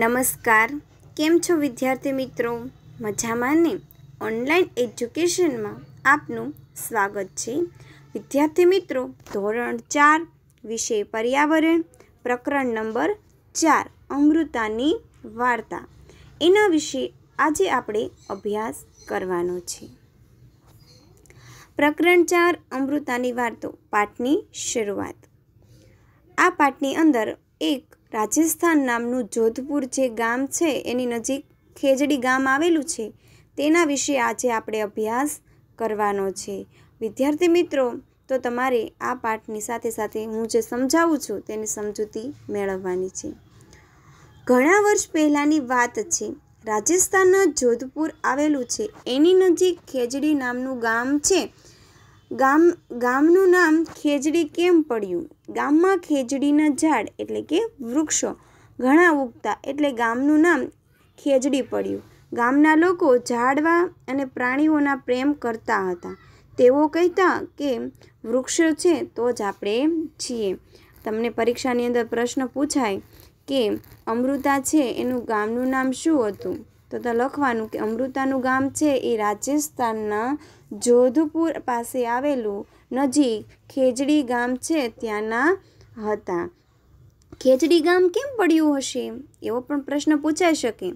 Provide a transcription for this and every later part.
નમસ્કાર કેમ છો વિદ્યાર્થી મિત્રો મજામાં ને ઓનલાઈન એજ્યુકેશનમાં આપનું સ્વાગત છે વિદ્યાર્થી મિત્રો ધોરણ ચાર વિષય પર્યાવરણ પ્રકરણ નંબર ચાર અમૃતાની વાર્તા એના વિશે આજે આપણે અભ્યાસ કરવાનો છે પ્રકરણ ચાર અમૃતાની વાર્તો પાઠની શરૂઆત આ પાઠની અંદર એક રાજસ્થાન નામનું જોધપુર જે ગામ છે એની નજીક ખેજડી ગામ આવેલું છે તેના વિશે આજે આપણે અભ્યાસ કરવાનો છે વિદ્યાર્થી મિત્રો તો તમારે આ પાઠની સાથે સાથે હું જે સમજાવું છું તેની સમજૂતી મેળવવાની છે ઘણા વર્ષ પહેલાંની વાત છે રાજસ્થાનના જોધપુર આવેલું છે એની નજીક ખેજડી નામનું ગામ છે ગામ ગામનું નામ ખેજડી કેમ પડ્યું ગામમાં ખેજડીના ઝાડ એટલે કે વૃક્ષો ઘણા ઉગતા એટલે ગામનું નામ ખેજડી પડ્યું ગામના લોકો ઝાડવા અને પ્રાણીઓના પ્રેમ કરતા હતા તેઓ કહેતા કે વૃક્ષો છે તો જ આપણે છીએ તમને પરીક્ષાની અંદર પ્રશ્ન પૂછાય કે અમૃતા છે એનું ગામનું નામ શું હતું તો તથા લખવાનું કે અમૃતાનું ગામ છે એ રાજસ્થાનના જોધપુર પાસે આવેલું નજીક ખેજડી ગામ છે ત્યાંના હતા ખેજડી ગામ કેમ પડ્યું હશે એવો પણ પ્રશ્ન પૂછાઈ શકે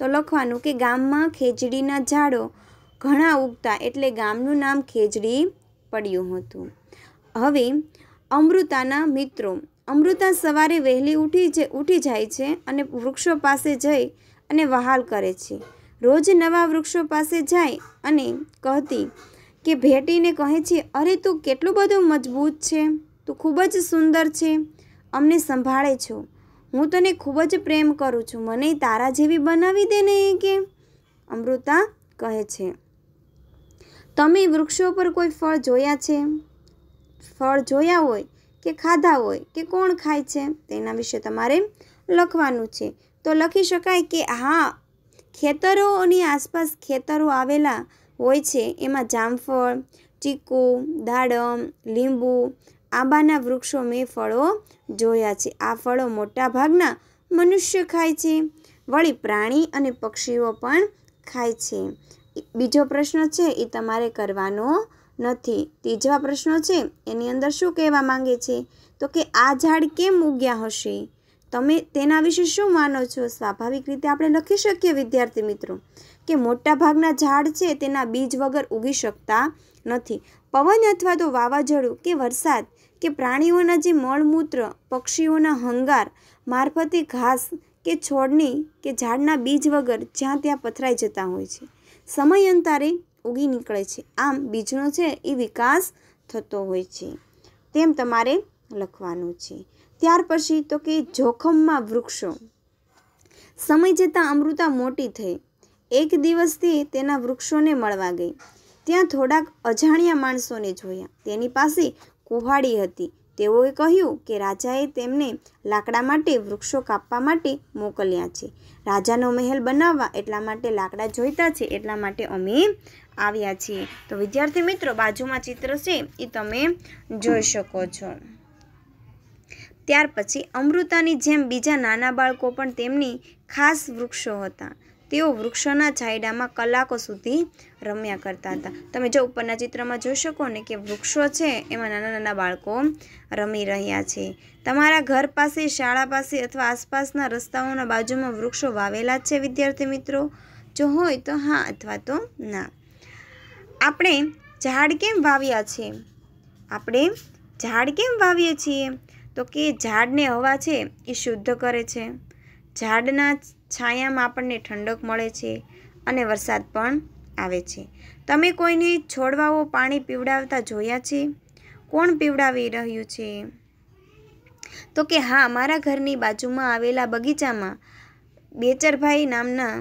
તો લખવાનું કે ગામમાં ખેજડીના ઝાડો ઘણા ઉગતા એટલે ગામનું નામ ખેજડી પડ્યું હતું હવે અમૃતાના મિત્રો અમૃતા સવારે વહેલી ઉઠી જે ઉઠી જાય છે અને વૃક્ષો પાસે જઈ અને વહાલ કરે છે રોજ નવા વૃક્ષો પાસે જાય અને કહેતી કે ભેટીને કહે છે અરે તું કેટલું બધું મજબૂત છે તું ખૂબ જ સુંદર છે અમને સંભાળે છો હું તને ખૂબ જ પ્રેમ કરું છું મને તારા જેવી બનાવી દે ને કે અમૃતા કહે છે તમે વૃક્ષો પર કોઈ ફળ જોયા છે ફળ જોયા હોય કે ખાધા હોય કે કોણ ખાય છે તેના વિશે તમારે લખવાનું છે તો લખી શકાય કે હા ખેતરોની આસપાસ ખેતરો આવેલા હોય છે એમાં જામફળ ચીકુ દાડમ લીંબુ આંબાના વૃક્ષો મેં ફળો જોયા છે આ ફળો મોટાભાગના મનુષ્ય ખાય છે વળી પ્રાણી અને પક્ષીઓ પણ ખાય છે બીજો પ્રશ્ન છે એ તમારે કરવાનો નથી ત્રીજા પ્રશ્નો છે એની અંદર શું કહેવા માંગે છે તો કે આ ઝાડ કેમ ઉગ્યા હશે તમે તેના વિશે શું માનો છો સ્વાભાવિક રીતે આપણે લખી શકીએ વિદ્યાર્થી મિત્રો કે મોટાભાગના ઝાડ છે તેના બીજ વગર ઉગી શકતા નથી પવન અથવા તો વાવાઝોડું કે વરસાદ કે પ્રાણીઓના જે મળમૂત્ર પક્ષીઓના હંગાર મારફતે ઘાસ કે છોડની કે ઝાડના બીજ વગર જ્યાં ત્યાં પથરાઈ જતા હોય છે સમય સમયાંતરે ઉગી નીકળે છે આમ બીજનો છે એ વિકાસ થતો હોય છે તેમ તમારે લખવાનું છે ત્યાર પછી તો કે જોખમમાં વૃક્ષો સમય જતાં અમૃતા મોટી થઈ એક દિવસથી તેના વૃક્ષોને મળવા ગઈ ત્યાં થોડાક અજાણ્યા માણસોને જોયા તેની પાસે કુહાડી હતી તેઓએ કહ્યું કે રાજાએ તેમને લાકડા માટે વૃક્ષો કાપવા માટે મોકલ્યા છે રાજાનો મહેલ બનાવવા એટલા માટે લાકડા જોઈતા છે એટલા માટે અમે આવ્યા છીએ તો વિદ્યાર્થી મિત્રો બાજુમાં ચિત્ર છે એ તમે જોઈ શકો છો ત્યાર પછી અમૃતાની જેમ બીજા નાના બાળકો પણ તેમની ખાસ વૃક્ષો હતા તેઓ વૃક્ષોના છાંયડામાં કલાકો સુધી રમ્યા કરતા હતા તમે જો ઉપરના ચિત્રમાં જોઈ શકો ને કે વૃક્ષો છે એમાં નાના નાના બાળકો રમી રહ્યા છે તમારા ઘર પાસે શાળા પાસે અથવા આસપાસના રસ્તાઓના બાજુમાં વૃક્ષો વાવેલા છે વિદ્યાર્થી મિત્રો જો હોય તો હા અથવા તો ના આપણે ઝાડ કેમ વાવ્યા છે આપણે ઝાડ કેમ વાવીએ છીએ તો કે ઝાડને હવા છે એ શુદ્ધ કરે છે ઝાડના છાયામાં આપણને ઠંડક મળે છે અને વરસાદ પણ આવે છે તમે કોઈને છોડવાઓ પાણી પીવડાવતા જોયા છે કોણ પીવડાવી રહ્યું છે તો કે હા મારા ઘરની બાજુમાં આવેલા બગીચામાં બેચરભાઈ નામના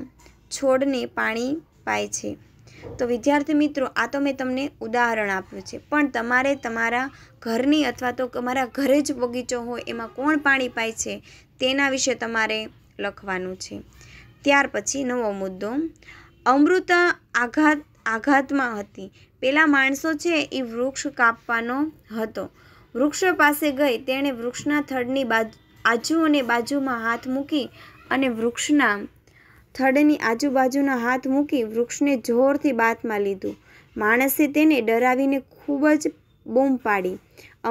છોડને પાણી પાય છે તો વિદ્યાર્થી મિત્રો આ તો મેં તમને ઉદાહરણ આપ્યું છે પણ તમારે તમારા ઘરની અથવા તો તમારા ઘરે જ બગીચો હોય એમાં કોણ પાણી પાય છે તેના વિશે તમારે લખવાનું છે ત્યાર પછી નવો મુદ્દો અમૃતા આઘાત આઘાતમાં હતી પેલા માણસો છે એ વૃક્ષ કાપવાનો હતો વૃક્ષ પાસે ગઈ તેણે વૃક્ષના થડની બાજુ આજુ અને બાજુમાં હાથ મૂકી અને વૃક્ષના થડની આજુબાજુના હાથ મૂકી વૃક્ષને જોરથી બાતમાં લીધું માણસે તેને ડરાવીને ખૂબ જ બૂમ પાડી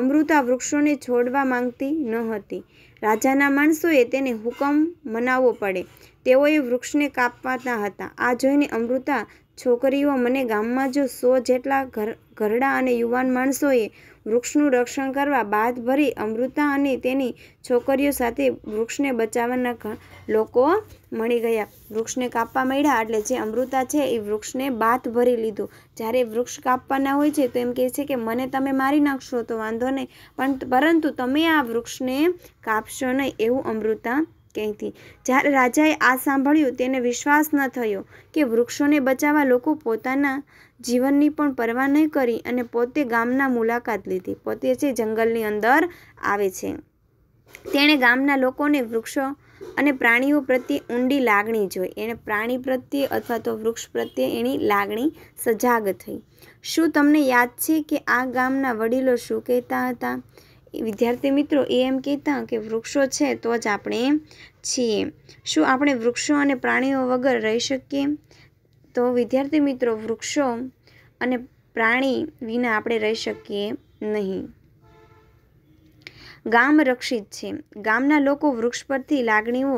અમૃતા વૃક્ષોને છોડવા માંગતી ન હતી રાજાના માણસોએ તેને હુકમ મનાવવો પડે તેઓએ વૃક્ષને કાપવાના હતા આ જોઈને અમૃતા છોકરીઓ મને ગામમાં જો સો જેટલા ઘર ઘરડા અને યુવાન માણસોએ વૃક્ષનું રક્ષણ કરવા બાદ ભરી અમૃતા અને તેની છોકરીઓ સાથે વૃક્ષને બચાવવાના લોકો મળી ગયા વૃક્ષને કાપવા મળ્યા એટલે જે અમૃતા છે એ વૃક્ષને બાથ ભરી લીધું જ્યારે વૃક્ષ કાપવાના હોય છે તો એમ કહે છે કે મને તમે મારી નાખશો તો વાંધો નહીં પણ પરંતુ તમે આ વૃક્ષને કાપશો નહીં એવું અમૃતા ક્યાંયથી જ્યારે રાજાએ આ સાંભળ્યું તેને વિશ્વાસ ન થયો કે વૃક્ષોને બચાવવા લોકો પોતાના જીવનની પણ પરવા નહીં કરી અને પોતે ગામના મુલાકાત લીધી પોતે જે જંગલની અંદર આવે છે તેણે ગામના લોકોને વૃક્ષો અને પ્રાણીઓ પ્રત્યે ઊંડી લાગણી જોઈ એને પ્રાણી પ્રત્યે અથવા તો વૃક્ષ પ્રત્યે એની લાગણી સજાગ થઈ શું તમને યાદ છે કે આ ગામના વડીલો શું કહેતા હતા વિદ્યાર્થી મિત્રો એ એમ કહેતા કે વૃક્ષો છે તો જ આપણે છીએ શું આપણે વૃક્ષો અને પ્રાણીઓ વગર રહી શકીએ તો વિદ્યાર્થી મિત્રો વૃક્ષો અને પ્રાણી વિના આપણે રહી શકીએ નહીં ગામ રક્ષિત છે ગામના લોકો વૃક્ષ પરથી લાગણીઓ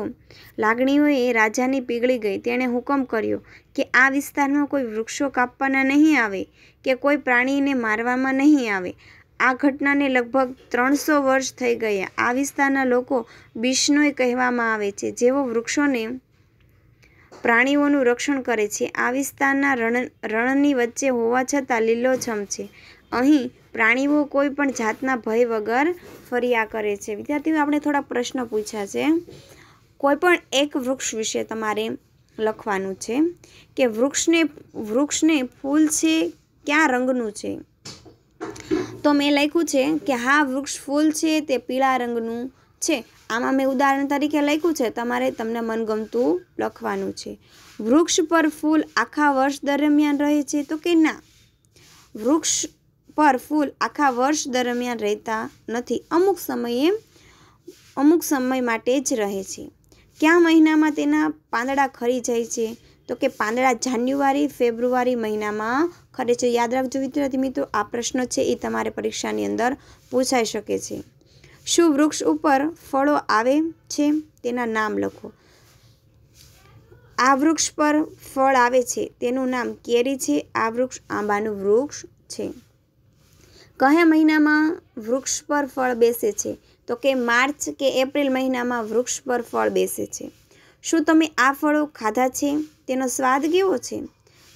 લાગણીઓએ રાજાની પીગળી ગઈ તેણે હુકમ કર્યો કે આ વિસ્તારમાં કોઈ વૃક્ષો કાપવાના નહીં આવે કે કોઈ પ્રાણીને મારવામાં નહીં આવે આ ઘટનાને લગભગ ત્રણસો વર્ષ થઈ ગયા આ વિસ્તારના લોકો બિશ્નોય કહેવામાં આવે છે જેઓ વૃક્ષોને પ્રાણીઓનું રક્ષણ કરે છે આ વિસ્તારના રણ રણની વચ્ચે હોવા છતાં લીલોછમ છે અહીં પ્રાણીઓ કોઈ પણ જાતના ભય વગર ફર્યા કરે છે વિદ્યાર્થીઓ આપણે થોડા પ્રશ્ન પૂછ્યા છે કોઈ પણ એક વૃક્ષ વિશે તમારે લખવાનું છે કે વૃક્ષને વૃક્ષને ફૂલ છે ક્યાં રંગનું છે તો મેં લખ્યું છે કે હા વૃક્ષ ફૂલ છે તે પીળા રંગનું છે આમાં મેં ઉદાહરણ તરીકે લખ્યું છે તમારે તમને મનગમતું લખવાનું છે વૃક્ષ પર ફૂલ આખા વર્ષ દરમિયાન રહે છે તો કે ના વૃક્ષ પર ફૂલ આખા વર્ષ દરમિયાન રહેતા નથી અમુક સમયે અમુક સમય માટે જ રહે છે કયા મહિનામાં તેના પાંદડા ખરી જાય છે તો કે પાંદડા જાન્યુઆરી ફેબ્રુઆરી મહિનામાં ખરે છે યાદ રાખજો વિદ્યાર્થી મિત્રો આ પ્રશ્ન છે એ તમારે પરીક્ષાની અંદર પૂછાઈ શકે છે શું વૃક્ષ ઉપર ફળો આવે છે તેના નામ લખો આ વૃક્ષ પર ફળ આવે છે તેનું નામ કેરી છે આ વૃક્ષ આંબાનું વૃક્ષ છે કયા મહિનામાં વૃક્ષ પર ફળ બેસે છે તો કે માર્ચ કે એપ્રિલ મહિનામાં વૃક્ષ પર ફળ બેસે છે શું તમે આ ફળો ખાધા છે તેનો સ્વાદ કેવો છે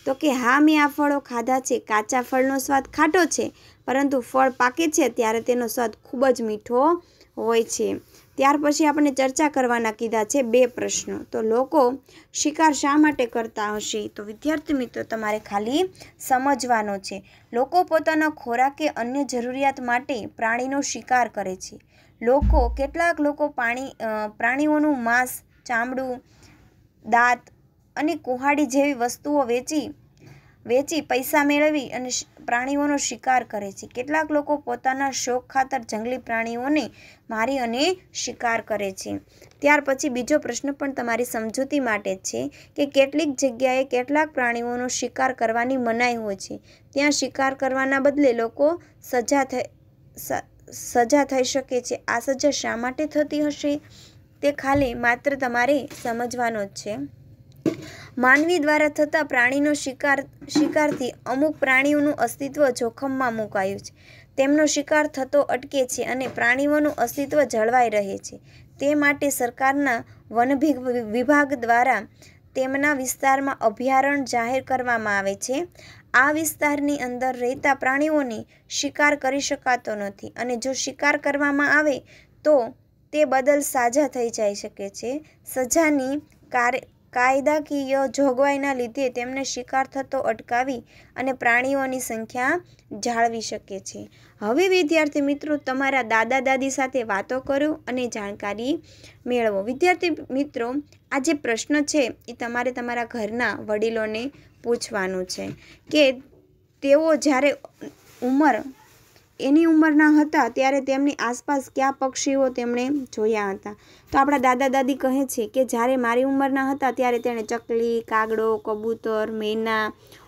તો કે હા મેં આ ફળો ખાધા છે કાચા ફળનો સ્વાદ ખાટો છે પરંતુ ફળ પાકે છે ત્યારે તેનો સ્વાદ ખૂબ જ મીઠો હોય છે ત્યાર પછી આપણે ચર્ચા કરવાના કીધા છે બે પ્રશ્નો તો લોકો શિકાર શા માટે કરતા હશે તો વિદ્યાર્થી મિત્રો તમારે ખાલી સમજવાનો છે લોકો પોતાના ખોરાક કે અન્ય જરૂરિયાત માટે પ્રાણીનો શિકાર કરે છે લોકો કેટલાક લોકો પાણી પ્રાણીઓનું માંસ ચામડું દાંત અને કુહાડી જેવી વસ્તુઓ વેચી વેચી પૈસા મેળવી અને પ્રાણીઓનો શિકાર કરે છે કેટલાક લોકો પોતાના શોખ ખાતર જંગલી પ્રાણીઓને મારી અને શિકાર કરે છે ત્યાર પછી બીજો પ્રશ્ન પણ તમારી સમજૂતી માટે છે કે કેટલીક જગ્યાએ કેટલાક પ્રાણીઓનો શિકાર કરવાની મનાઈ હોય છે ત્યાં શિકાર કરવાના બદલે લોકો સજા થઈ સજા થઈ શકે છે આ સજા શા માટે થતી હશે તે ખાલી માત્ર તમારે સમજવાનો જ છે માનવી દ્વારા થતા પ્રાણીનો શિકાર શિકારથી અમુક પ્રાણીઓનું અસ્તિત્વ જોખમમાં મુકાયું છે તેમનો શિકાર થતો અટકે છે અને પ્રાણીઓનું અસ્તિત્વ જળવાઈ રહે છે તે માટે સરકારના વન વિભાગ દ્વારા તેમના વિસ્તારમાં અભયારણ્ય જાહેર કરવામાં આવે છે આ વિસ્તારની અંદર રહેતા પ્રાણીઓની શિકાર કરી શકાતો નથી અને જો શિકાર કરવામાં આવે તો તે બદલ સાજા થઈ જઈ શકે છે સજાની કાયદાકીય જોગવાઈના લીધે તેમને શિકાર થતો અટકાવી અને પ્રાણીઓની સંખ્યા જાળવી શકે છે હવે વિદ્યાર્થી મિત્રો તમારા દાદા દાદી સાથે વાતો કરો અને જાણકારી મેળવો વિદ્યાર્થી મિત્રો આ જે પ્રશ્ન છે એ તમારે તમારા ઘરના વડીલોને પૂછવાનું છે કે તેઓ જ્યારે ઉંમર એની ઉંમરના હતા ત્યારે તેમની આસપાસ કયા પક્ષીઓ તેમણે જોયા હતા તો આપણા દાદા દાદી કહે છે કે જ્યારે મારી ઉંમરના હતા ત્યારે તેણે ચકલી કાગડો કબૂતર મેના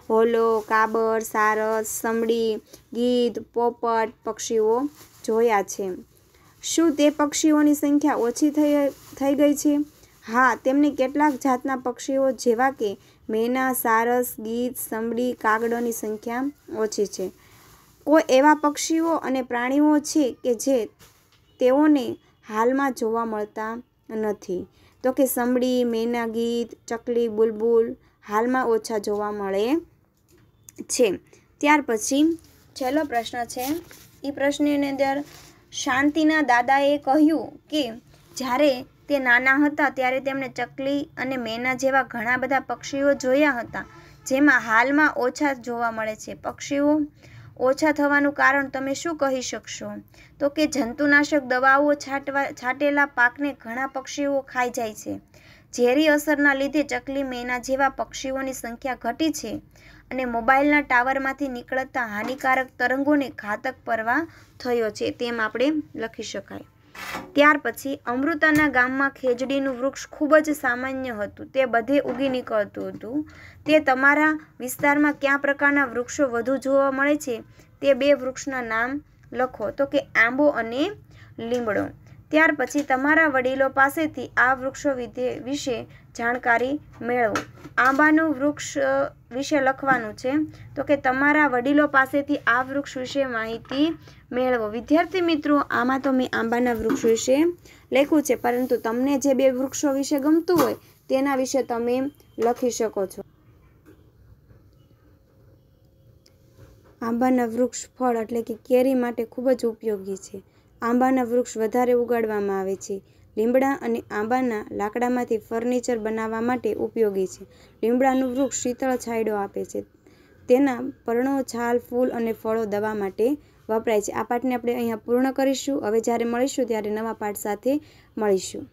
હોલો કાબર સારસ સમડી ગીધ પોપટ પક્ષીઓ જોયા છે શું તે પક્ષીઓની સંખ્યા ઓછી થઈ થઈ ગઈ છે હા તેમને કેટલાક જાતના પક્ષીઓ જેવા કે મેના સારસ ગીધ સમડી કાગડોની સંખ્યા ઓછી છે કોઈ એવા પક્ષીઓ અને પ્રાણીઓ છે કે જે તેઓને હાલમાં જોવા મળતા નથી તો કે સંભળી મેના ગીત ચકલી બુલબુલ હાલમાં ઓછા જોવા મળે છે ત્યાર પછી છેલ્લો પ્રશ્ન છે એ પ્રશ્નની અંદર શાંતિના દાદાએ કહ્યું કે જ્યારે તે નાના હતા ત્યારે તેમણે ચકલી અને મેના જેવા ઘણા બધા પક્ષીઓ જોયા હતા જેમાં હાલમાં ઓછા જોવા મળે છે પક્ષીઓ ઓછા થવાનું કારણ તમે શું કહી શકશો તો કે જંતુનાશક દવાઓ છાંટવા છાંટેલા પાકને ઘણા પક્ષીઓ ખાઈ જાય છે ઝેરી અસરના લીધે ચકલી મેના જેવા પક્ષીઓની સંખ્યા ઘટી છે અને મોબાઈલના ટાવરમાંથી નીકળતા હાનિકારક તરંગોને ઘાતક પરવા થયો છે તેમ આપણે લખી શકાય ત્યાર પછી અમૃતાના ગામમાં ખેજડીનું વૃક્ષ ખૂબ જ સામાન્ય હતું તે બધે ઉગી નીકળતું હતું તે તમારા વિસ્તારમાં કયા પ્રકારના વૃક્ષો વધુ જોવા મળે છે તે બે વૃક્ષના નામ લખો તો કે આંબો અને લીમડો ત્યાર પછી તમારા વડીલો પાસેથી આ વૃક્ષો વિશે જાણકારી મેળવો આંબાનું વૃક્ષ વિશે લખવાનું છે તો કે તમારા વડીલો પાસેથી આ વૃક્ષ વિશે માહિતી મેળવો વિદ્યાર્થી મિત્રો આમાં તો મેં આંબાના વૃક્ષ વિશે લખ્યું છે પરંતુ તમને જે બે વૃક્ષો વિશે ગમતું હોય તેના વિશે તમે લખી શકો છો આંબાના વૃક્ષ ફળ એટલે કે કેરી માટે ખૂબ જ ઉપયોગી છે આંબાના વૃક્ષ વધારે ઉગાડવામાં આવે છે લીમડા અને આંબાના લાકડામાંથી ફર્નિચર બનાવવા માટે ઉપયોગી છે લીમડાનું વૃક્ષ શીતળ છાંયડો આપે છે તેના પર્ણો છાલ ફૂલ અને ફળો દવા માટે વપરાય છે આ પાઠને આપણે અહીંયા પૂર્ણ કરીશું હવે જ્યારે મળીશું ત્યારે નવા પાઠ સાથે મળીશું